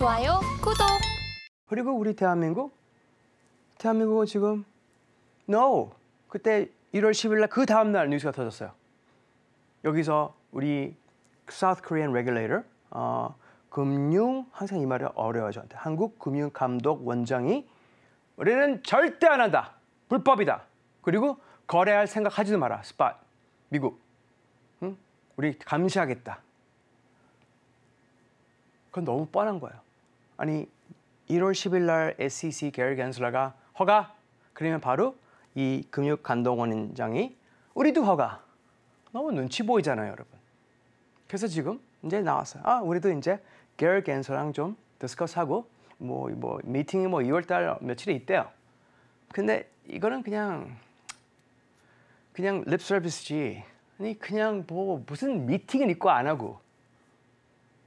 좋아요, 구독. 그리고 우리 대한민국? 대한민국은 지금 no. 그때 1월 10일 날 그 다음 날 뉴스가 터졌어요. 여기서 우리 South Korean regulator 어, 금융 항상 이 말이 어려워요 저한테 한국 금융 감독 원장이 우리는 절대 안 한다 불법이다 그리고 거래할 생각 하지도 마라 스팟 미국 응? 우리 감시하겠다 그건 너무 뻔한 거예요 아니 1월 10일 날 SEC 게리 갠슬러가 허가 그러면 바로 이 금융감독원장이 우리도 허가 너무 눈치 보이잖아요 여러분 그래서 지금 이제 나왔어요 아 우리도 이제 게리 갠슬러랑 좀 디스커스하고 뭐, 뭐 미팅이 뭐 2월 달 며칠에 있대요 근데 이거는 그냥 그냥 립 서비스지 아니 그냥 뭐 무슨 미팅은 있고 안 하고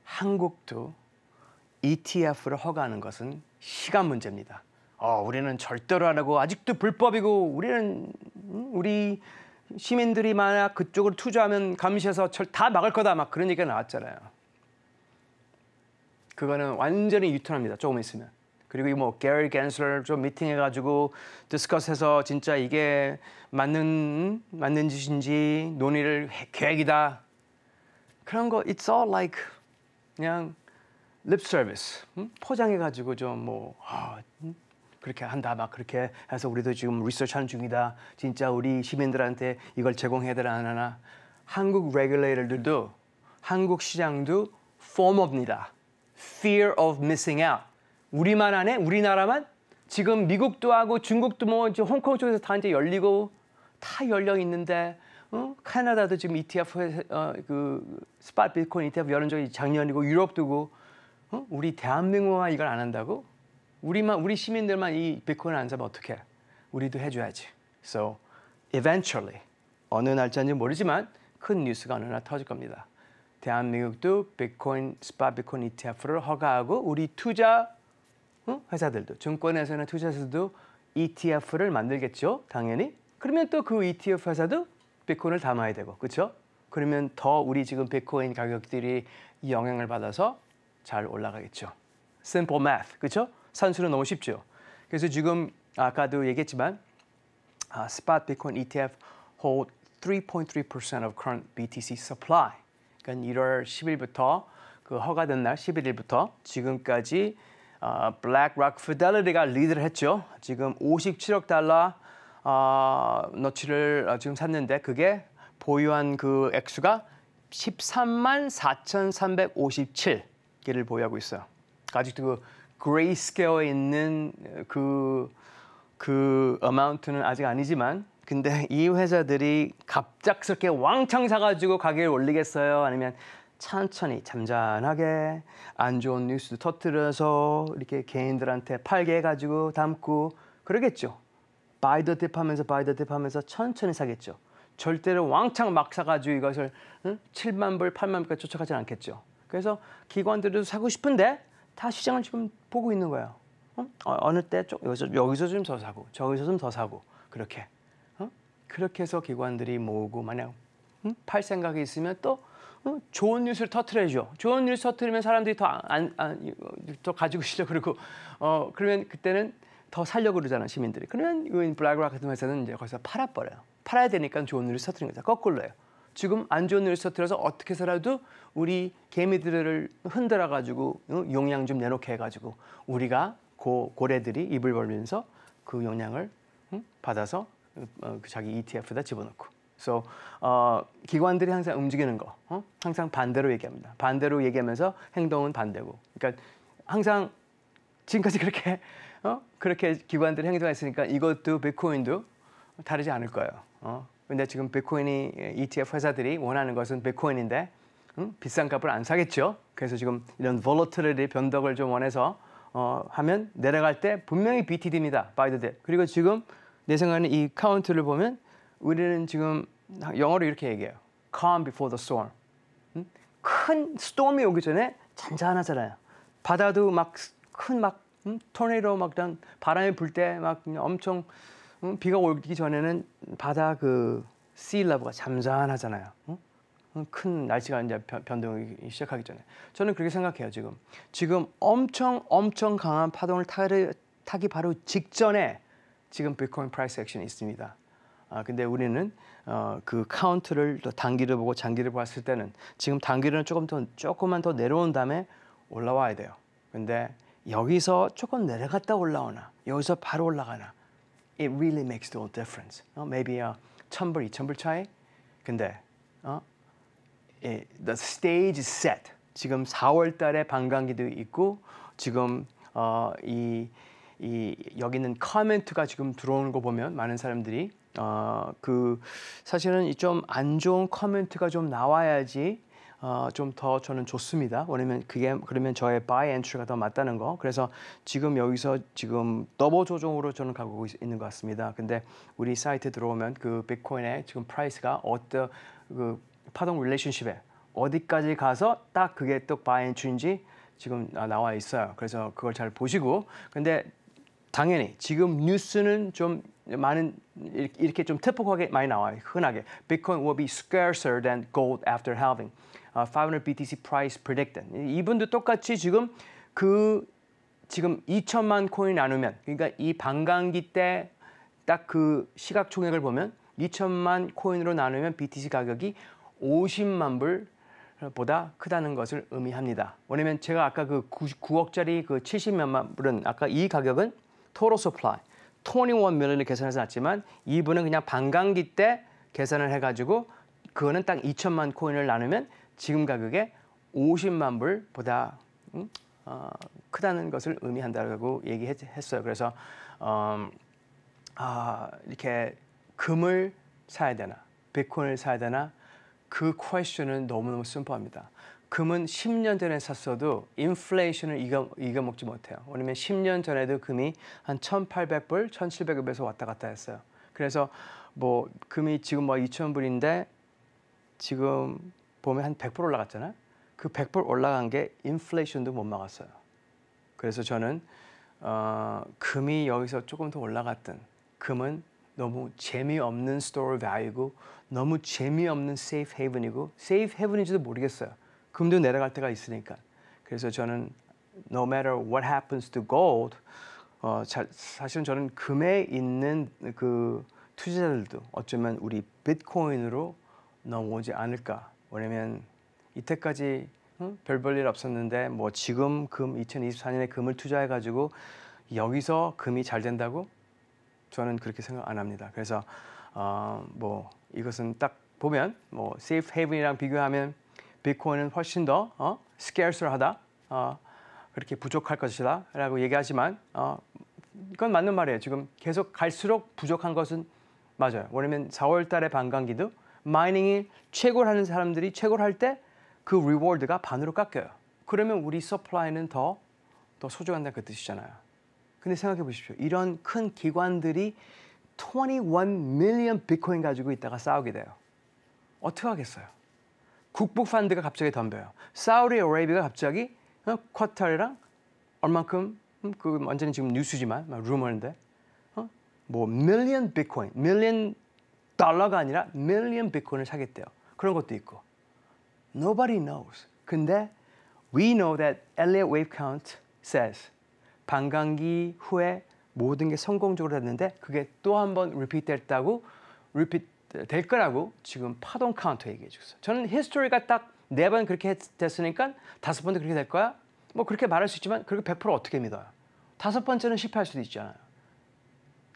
한국도 ETF를 허가하는 것은 시간 문제입니다. 어, 우리는 절대로 안 하고 아직도 불법이고 우리는 음, 우리 시민들이 만약 그쪽으로 투자하면 감시해서 절, 다 막을 거다 막 그런 얘기가 나왔잖아요. 그거는 완전히 유턴합니다. 조금 있으면. 그리고 뭐 게리 갠슬 좀 미팅해 가지고 디스커스해서 진짜 이게 맞는 맞는 짓인지 논의를 해, 계획이다. 그런 거 it's all like 그냥 립 서비스 포장해 가지고 좀 뭐 아, 그렇게 한다 막 그렇게 해서 우리도 지금 리서치하는 중이다 진짜 우리 시민들한테 이걸 제공해야 되나 안 하나 한국 레귤레이터들도 한국 시장도 form업니다 fear of missing out 우리만 안에 우리나라만 지금 미국도 하고 중국도 뭐 이제 홍콩 쪽에서 다 이제 열리고 다 열려 있는데 어? 캐나다도 지금 ETF 어, 그 스팟 비트코인 ETF 여론 적이 작년이고 유럽도고 어? 우리 대한민국만 이걸 안 한다고? 우리만 우리 시민들만 이 비트코인 안으면 어떻게? 우리도 해줘야지. So eventually 어느 날짜인지 모르지만 큰 뉴스가 어느 날 터질 겁니다. 대한민국도 비트코인 스파 비트코인 ETF를 허가하고 우리 투자 어? 회사들도 증권에서는 투자에서도 ETF를 만들겠죠. 당연히. 그러면 또 그 ETF 회사도 비트코인을 담아야 되고, 그렇죠? 그러면 더 우리 지금 비트코인 가격들이 영향을 받아서 잘 올라가겠죠. Simple math, 그렇죠? 산수는 너무 쉽죠. 그래서 지금 아까도 얘기했지만 아, spot Bitcoin ETF hold 3.3% of current BTC supply. 그러니까 1월 10일부터 그 허가된 날 11일부터 지금까지 어, BlackRock Fidelity가 리드를 했죠. 지금 57억 달러 어, 너치를 어, 지금 샀는데 그게 보유한 그 액수가 13만 4,357. 길를 보유하고 있어요. 아직도 그 그레이스케어에 있는 그, 그 어마운트는 아직 아니지만 근데 이 회사들이 갑작스럽게 왕창 사가지고 가격을 올리겠어요? 아니면 천천히 잠잠하게 안 좋은 뉴스도 터뜨려서 이렇게 개인들한테 팔게 해가지고 담고 그러겠죠. 바이더 팁 하면서 바이더 팁 하면서 천천히 사겠죠. 절대로 왕창 막 사가지고 이것을 응? 7만 불, 8만 불까지 쫓아가지 않겠죠. 그래서 기관들도 사고 싶은데 다 시장을 지금 보고 있는 거예요. 어? 어느 때 좀, 여기서, 여기서 좀 더 사고 저기서 좀 더 사고 그렇게 어? 그렇게 해서 기관들이 모으고 만약 음? 팔 생각이 있으면 또 어? 좋은 뉴스를 터트려야 좋은 뉴스 터트리면 사람들이 더, 안, 안, 더 가지고 싶려 그러고 어, 그러면 그때는 더 살려고 그러잖아 시민들이. 그러면 블랙락 같은 회사는 이제 거기서 팔아버려요. 팔아야 되니까 좋은 뉴스 터트리는 거죠. 거꾸로예요. 지금 안 좋은 일을 터트려서 어떻게 해서라도 우리 개미들을 흔들어 가지고 어, 용량 좀 내놓게 해가지고 우리가 고, 고래들이 입을 벌면서 그 용량을 받아서 어, 그 자기 ETF에다 집어넣고. so, 어, 기관들이 항상 움직이는 거, 어? 항상 반대로 얘기합니다. 반대로 얘기하면서 행동은 반대고. 그러니까 항상 지금까지 그렇게 어? 그렇게 기관들이 행동했으니까 이것도 비트코인도 다르지 않을 거예요. 어? 근데 지금 비트코인이 예, ETF 회사들이 원하는 것은 비트코인인데 음? 비싼 값을 안 사겠죠. 그래서 지금 이런 볼러틀리 변덕을 좀 원해서 어, 하면 내려갈 때 분명히 BTD입니다. 바이더들 그리고 지금 내 생각에는 이 카운트를 보면 우리는 지금 영어로 이렇게 얘기해요. Calm before the storm. 음? 큰 스톰이 오기 전에 잔잔하잖아요. 바다도 막 큰막 막, 음? 토네이도 막 바람이 불 때 막 엄청 응? 어? 비가 오기 전에는 바다 그 씨일러브가 잠잠하잖아요. 응? 어? 어, 큰 날씨가 이제 변동이 시작하기 전에 저는 그렇게 생각해요 지금 지금 엄청 엄청 강한 파동을 타르, 타기 바로 직전에 지금 비트코인 프라이스 액션이 있습니다. 아 근데 우리는 어, 그 카운트를 또 단기를 보고 장기를 봤을 때는 지금 단기로는 조금 더 조금만 더 내려온 다음에 올라와야 돼요. 근데 여기서 조금 내려갔다 올라오나 여기서 바로 올라가나 it really makes no difference. 어? Maybe 아, 천불, 이천불 차이? 근데 어? it, 예, the stage is set. 지금 4월 달에 방광기도 있고 지금 어, 이, 이 여기 있는 커멘트가 지금 들어오는 거 보면 많은 사람들이 어, 그 사실은 좀 안 좋은 커멘트가 좀 나와야지 어, 좀더 저는 좋습니다. 왜냐면 그게 그러면 저의 바이 엔트리가 더 맞다는 거. 그래서 지금 여기서 지금 더블 조정으로 저는 가고 있는 것 같습니다. 근데 우리 사이트 들어오면 그 비트코인의 지금 프라이스가 어떤 그 파동 릴레이션십에 어디까지 가서 딱 그게 또 바이 엔트리인지 지금 나와 있어요. 그래서 그걸 잘 보시고 근데 당연히 지금 뉴스는 좀 많은 이렇게 좀 특폭하게 많이 나와요. 흔하게 비 i t c o i n will be scarcer than gold after halving. 500 아, BTC price predicted. 이분도 똑같이 지금 그 지금 2천만 코인 나누면 그러니까 이 반감기 때 딱 그 시각총액을 보면 2천만 코인으로 나누면 BTC 가격이 50만 불 보다 크다는 것을 의미합니다. 왜냐면 제가 아까 그 9, 억짜리그 70몇만 불은 아까 이 가격은 토로 서플라이 21밀리언을 계산해서 났지만 이분은 그냥 반감기 때 계산을 해가지고 그거는 딱 2천만 코인을 나누면 지금 가격에 50만 불보다 음, 어, 크다는 것을 의미한다고 얘기했어요. 그래서 어, 아, 이렇게 금을 사야 되나 비트코인을 사야 되나 그 퀘션은 너무너무 심플합니다. 금은 10년 전에 샀어도 인플레이션을 이겨, 이겨먹지 못해요. 왜냐면 10년 전에도 금이 한 1,800불, 1,700불에서 왔다 갔다 했어요. 그래서 뭐 금이 지금 뭐 2,000불인데 지금 보면 한 100% 올라갔잖아요. 그 100% 올라간 게 인플레이션도 못 막았어요. 그래서 저는 어, 금이 여기서 조금 더 올라갔든 금은 너무 재미없는 s t o value고 너무 재미없는 safe haven이고 safe haven인지도 모르겠어요. 금도 내려갈 때가 있으니까. 그래서 저는 no matter what happens to gold 어, 자, 사실은 저는 금에 있는 그투자들도 어쩌면 우리 비트코인으로 넘어오지 않을까 왜냐면 이때까지 응? 별볼 일 없었는데 뭐 지금 금 2024년에 금을 투자해 가지고 여기서 금이 잘 된다고 저는 그렇게 생각 안 합니다. 그래서 어, 뭐 이것은 딱 보면 뭐 세이프 헤븐이랑 비교하면 비트코인은 훨씬 더 어? 스케어스하다 어, 그렇게 부족할 것이다라고 얘기하지만 어, 그건 맞는 말이에요. 지금 계속 갈수록 부족한 것은 맞아요. 왜냐면 4월 달에 반감기도 마이닝이 최고를 하는 사람들이 최고를 할 때 그 리워드가 반으로 깎여요. 그러면 우리 서플라이는 더, 더 소중한다는 그 뜻이잖아요. 근데 생각해 보십시오. 이런 큰 기관들이 21 밀리언 비트코인 가지고 있다가 싸우게 돼요. 어떻게 하겠어요? 국북 펀드가 갑자기 덤벼요. 사우디아라비아가 갑자기 어? 쿼터리랑 얼만큼 음, 그 완전히 지금 뉴스지만 루머인데 어? 뭐 밀리언 비트코인, 밀리언 달러가 아니라 million 비트코인을 사겠대요. 그런 것도 있고. Nobody knows. 근데 we know that Elliott wave count says 반감기 후에 모든 게 성공적으로 됐는데 그게 또 한번 repeat 됐다고 repeat 될 거라고 지금 파동 카운터 얘기해 주셨어요. 저는 히스토리가 딱 네 번 그렇게 됐으니까 다섯 번도 그렇게 될 거야. 뭐 그렇게 말할 수 있지만 그렇게 100% 어떻게 믿어요? 다섯 번째는 실패할 수도 있잖아요.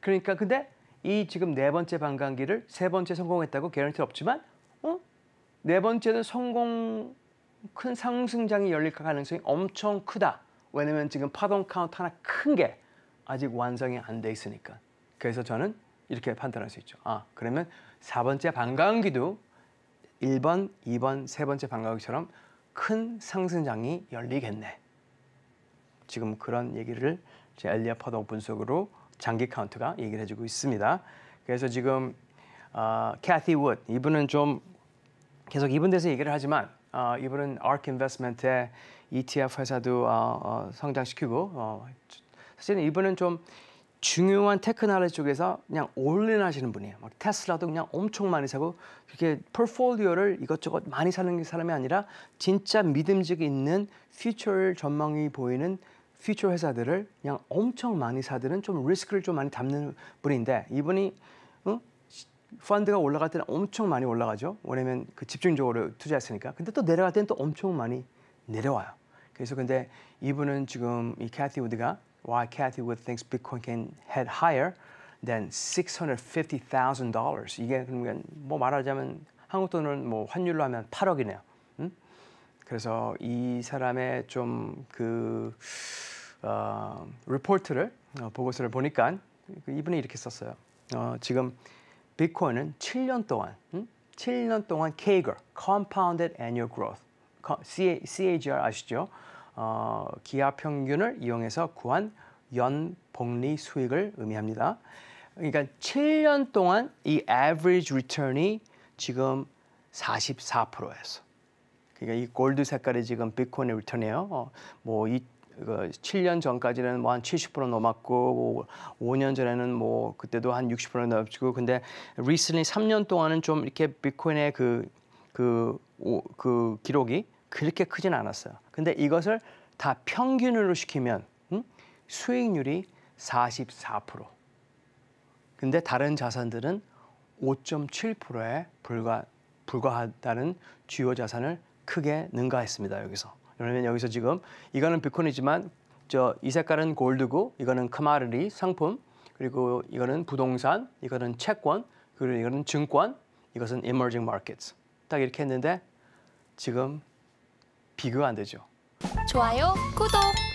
그러니까 근데 이 지금 네 번째 반감기를 세 번째 성공했다고 개런티 없지만 어? 네 번째는 성공 큰 상승장이 열릴 가능성이 엄청 크다. 왜냐면 지금 파동 카운트 하나 큰 게 아직 완성이 안 돼 있으니까. 그래서 저는 이렇게 판단할 수 있죠. 아, 그러면 사번째 반감기도 일번이번세 번째 반감기처럼 큰 상승장이 열리겠네. 지금 그런 얘기를 제 엘리아 파동 분석으로 장기 카운트가 얘기를 해주고 있습니다. 그래서 지금 어, 캐티 우드 이분은 좀 계속 이분 대해서 얘기를 하지만 어, 이분은 ARK 인베스트먼트의 ETF 회사도 어, 어, 성장시키고 어, 사실은 이분은 좀 중요한 테크놀로지 쪽에서 그냥 올인 하시는 분이에요. 막 테슬라도 그냥 엄청 많이 사고 그렇게 포트폴리오를 이것저것 많이 사는 사람이 아니라 진짜 믿음직 있는 퓨처 전망이 보이는 퓨처 회사들을 그냥 엄청 많이 사들은 좀 리스크를 좀 많이 담는 분인데 이분이 응? 펀드가 올라갈 때는 엄청 많이 올라가죠. 왜냐면 그 집중적으로 투자했으니까. 근데 또 내려갈 때는 또 엄청 많이 내려와요. 그래서 근데 이분은 지금 이 캐티 우드가 why Cathy Wood thinks Bitcoin can head higher than $650,000. 이게 그러면 뭐 말하자면 한국 돈은 뭐 환율로 하면 8억이네요. 그래서 이 사람의 좀그 어, 리포트를 어, 보고서를 보니까 그 이분이 이렇게 썼어요. 어, 지금 비트코인은 7년 동안 응? 음? 7년 동안 CAGR (Compounded Annual Growth) CAGR 아시죠? 어, 기하 평균을 이용해서 구한 연 복리 수익을 의미합니다. 그러니까 7년 동안 이 average return이 지금 44%였어. 그러니까 이 골드 색깔이 지금 비트코인의 리턴이에요. 어, 뭐이 7년 그 전까지는 뭐 한 70% 넘었고 5년 뭐 전에는 뭐 그때도 한 60% 넘었고 근데 리슬리 3년 동안은 좀 이렇게 비트코인의 그그그 그, 기록이 그렇게 크진 않았어요. 근데 이것을 다 평균으로 시키면 음? 수익률이 44%. 근데 다른 자산들은 5.7%에 불과 불과하다는 주요 자산을 크게 능가했습니다. 여기서. 그러면 여기서 지금 이거는 비콘이지만 저 이 색깔은 골드고 이거는 커마르리 상품 그리고 이거는 부동산 이거는 채권 그리고 이거는 증권 이것은 emerging markets 딱 이렇게 했는데 지금 비교안 되죠. 좋아요, 구독.